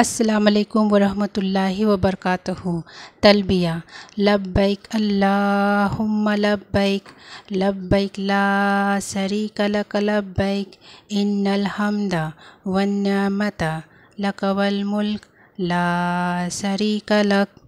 असलकम वरहमतुल्लि वबरकत तलबिया लब्बैक अल्लाहुम्मा लब्बैक लब्बैक ला शरीक लक लब्बैक इन्नल वन मत लकवल मुल्क ला शरीक लक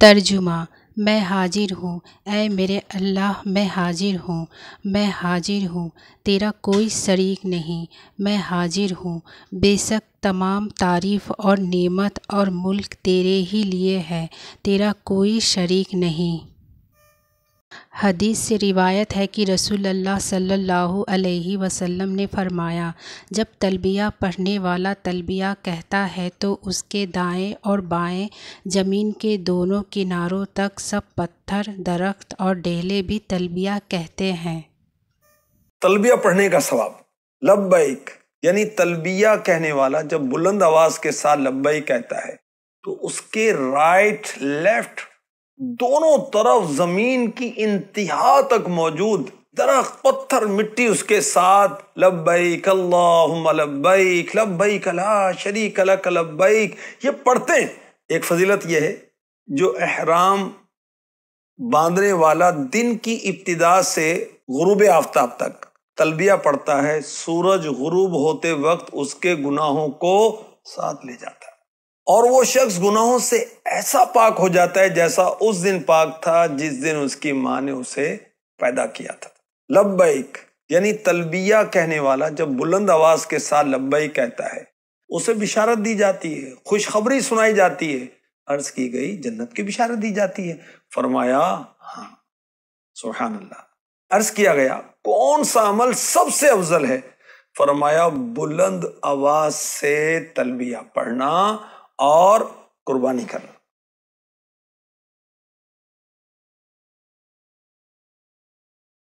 तर्जुमा मैं हाजिर हूँ ऐ मेरे अल्लाह मैं हाजिर हूँ मैं हाजिर हूँ तेरा कोई शरीक नहीं मैं हाजिर हूँ बेशक तमाम तारीफ़ और नेमत और मुल्क तेरे ही लिए है तेरा कोई शरीक नहीं हदीस से रिवायत है कि रसूलुल्लाह सल्लल्लाहु अलैहि वसल्लम ने फरमाया जब तलबिया पढ़ने वाला तलबिया कहता है तो उसके दाएं और बाएं ज़मीन के दोनों किनारों तक सब पत्थर दरख्त और डेले भी तलबिया कहते हैं तलबिया पढ़ने का सवाब लब्बैक यानी तलबिया कहने वाला जब बुलंद आवाज़ के साथ लब्बैक कहता है तो उसके राइट लेफ्ट दोनों तरफ जमीन की इंतहा तक मौजूद दरख पत्थर मिट्टी उसके साथ लब्बैक अल्लाहुम्मा लब्बैक लब्बैक ला शरीक लक लब्बैक ये पढ़ते हैं एक फजीलत यह है जो अहराम बांधने वाला दिन की इब्तदा से गुरूब आफ्ताब तक तलबिया पड़ता है सूरज गुरूब होते वक्त उसके गुनाहों को साथ ले जाता है और वो शख्स गुनाहों से ऐसा पाक हो जाता है जैसा उस दिन पाक था जिस दिन उसकी माँ ने उसे पैदा किया था लब्बैक यानी तलबिया कहने वाला जब बुलंद आवाज के साथ लब्बैक कहता है उसे बिशारत दी जाती है खुशखबरी सुनाई जाती है अर्ज की गई जन्नत की बिशारत दी जाती है फरमाया हाँ सुहान अल्लाह अर्ज किया गया कौन सा अमल सबसे अफजल है फरमाया बुलंद आवाज से तलबिया पढ़ना और कुर्बानी करना